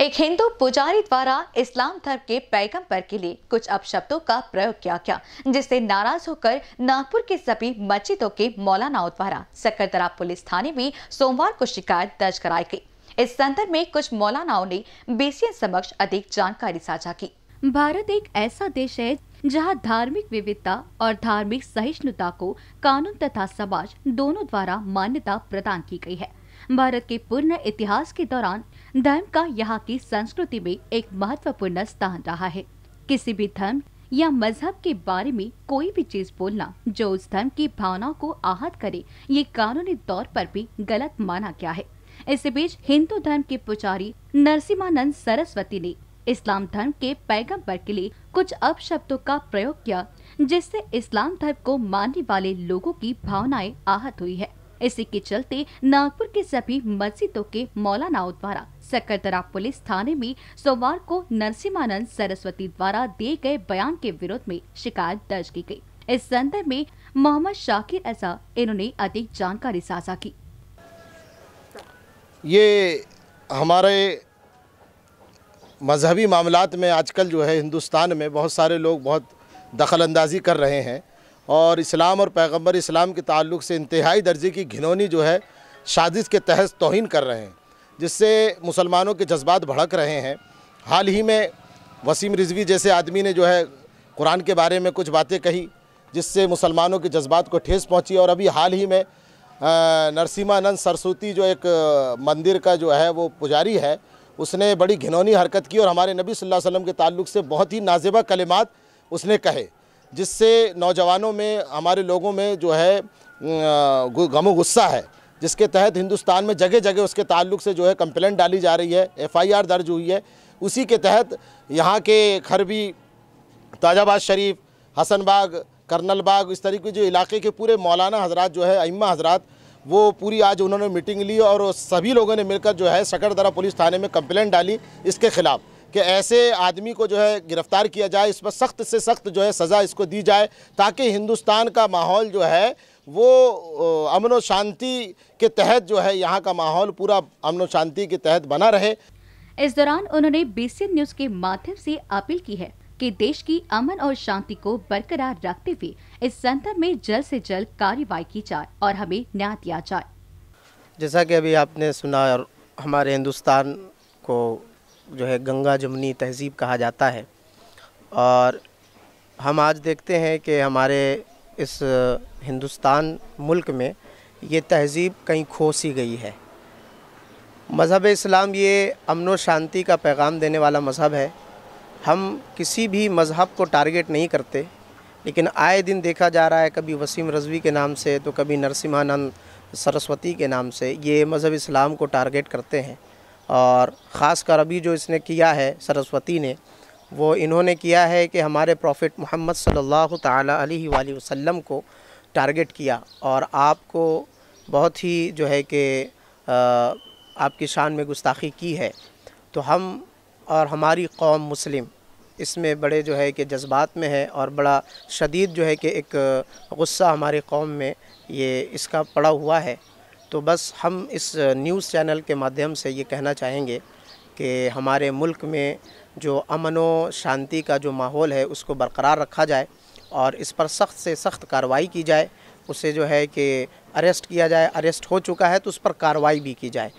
एक हिंदू पुजारी द्वारा इस्लाम धर्म के पैगंबर के लिए कुछ अपशब्दों का प्रयोग किया गया जिससे नाराज होकर नागपुर के सभी मस्जिदों के मौलानाओं द्वारा सकरदरा पुलिस थाने में सोमवार को शिकायत दर्ज कराई गई इस संदर्भ में कुछ मौलानाओं ने बीसीएन समक्ष अधिक जानकारी साझा की भारत एक ऐसा देश है जहां धार्मिक विविधता और धार्मिक सहिष्णुता को कानून तथा समाज दोनों द्वारा मान्यता प्रदान की गई है भारत के पूर्ण इतिहास के दौरान धर्म का यहाँ की संस्कृति में एक महत्वपूर्ण स्थान रहा है किसी भी धर्म या मजहब के बारे में कोई भी चीज बोलना जो उस धर्म की भावनाओं को आहत करे ये कानूनी तौर पर भी गलत माना गया है इसी बीच हिंदू धर्म के पुजारी नरसिम्हानंद सरस्वती ने इस्लाम धर्म के पैगंबर के लिए कुछ अपशब्दों का प्रयोग किया जिससे इस्लाम धर्म को मानने वाले लोगों की भावनाएं आहत हुई है इसी के चलते नागपुर के सभी मस्जिदों के मौलानाओं द्वारा सकरतरा पुलिस थाने में सोमवार को नरसिम्हानंद सरस्वती द्वारा दिए गए बयान के विरोध में शिकायत दर्ज की गई इस संदर्भ में मोहम्मद शाकिर ऐसा इन्होंने अधिक जानकारी साझा की ये हमारे मजहबी मामलात में आजकल जो है हिंदुस्तान में बहुत सारे लोग बहुत दखल अंदाजी कर रहे हैं और इस्लाम और पैगम्बर इस्लाम के ताल्लुक से इंतहाई दर्जे की घिनौनी जो है साजिश के तहत तोहन कर रहे हैं जिससे मुसलमानों के जज्बात भड़क रहे हैं हाल ही में वसीम रिजवी जैसे आदमी ने जो है कुरान के बारे में कुछ बातें कही जिससे मुसलमानों के जज्बात को ठेस पहुंची और अभी हाल ही में नरसिम्हानंद सरस्वती जो एक मंदिर का जो है वो पुजारी है उसने बड़ी घिनौनी हरकत की और हमारे नबी सल्लल्लाहु अलैहि वसल्लम के ताल्लुक से बहुत ही नाजेबा कलिमात उसने कहे जिससे नौजवानों में हमारे लोगों में जो है गम गुस्सा है जिसके तहत हिंदुस्तान में जगह जगह उसके ताल्लुक से जो है कंप्लेंट डाली जा रही है एफआईआर दर्ज हुई है उसी के तहत यहाँ के खरबी ताजाबाद शरीफ हसनबाग करनल बाग इस तरीके जो इलाके के पूरे मौलाना हजरात जो है अम्मा हजरात वो पूरी आज उन्होंने मीटिंग ली और सभी लोगों ने मिलकर जो है सकरदरा पुलिस थाने में कंप्लेंट डाली इसके ख़िलाफ़ कि ऐसे आदमी को जो है गिरफ़्तार किया जाए इस पर सख्त से सख्त जो है सज़ा इसको दी जाए ताकि हिंदुस्तान का माहौल जो है वो अमन शांति के तहत जो है यहाँ का माहौल पूरा अमन शांति के तहत बना रहे इस दौरान उन्होंने बी न्यूज के माध्यम से अपील की है कि देश की अमन और शांति को बरकरार रखते हुए इस संदर्भ में जल्द से जल्द कार्रवाई की जाए और हमें न्याय दिया जाए जैसा कि अभी आपने सुना और हमारे हिंदुस्तान को जो है गंगा जमुनी तहज़ीब कहा जाता है और हम आज देखते हैं कि हमारे इस हिंदुस्तान मुल्क में ये तहज़ीब कहीं खो सी गई है मज़हब इस्लाम ये अमन व शांति का पैगाम देने वाला मज़हब है हम किसी भी मज़हब को टारगेट नहीं करते लेकिन आए दिन देखा जा रहा है कभी वसीम रजवी के नाम से तो कभी नरसिम्हानंद सरस्वती के नाम से ये मज़हब इस्लाम को टारगेट करते हैं और ख़ासकर अभी जो इसने किया है सरस्वती ने वो इन्होंने किया है कि हमारे प्रॉफिट मोहम्मद सल्लल्लाहु अलैहि वसल्लम को टारगेट किया और आपको बहुत ही जो है कि आपकी शान में गुस्ताखी की है तो हम और हमारी कौम मुस्लिम इसमें बड़े जो है कि जज्बात में है और बड़ा शदीद जो है कि एक गुस्सा हमारी कौम में ये इसका पड़ा हुआ है तो बस हम इस न्यूज़ चैनल के माध्यम से ये कहना चाहेंगे कि हमारे मुल्क में जो अमन व शांति का जो माहौल है उसको बरकरार रखा जाए और इस पर सख्त से सख्त कार्रवाई की जाए उसे जो है कि अरेस्ट किया जाए अरेस्ट हो चुका है तो उस पर कार्रवाई भी की जाए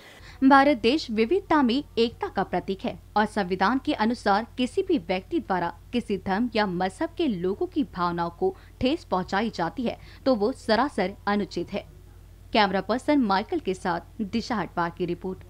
भारत देश विविधता में एकता का प्रतीक है और संविधान के अनुसार किसी भी व्यक्ति द्वारा किसी धर्म या मजहब के लोगों की भावनाओं को ठेस पहुंचाई जाती है तो वो सरासर अनुचित है कैमरा पर्सन माइकल के साथ दिशा हटपार की रिपोर्ट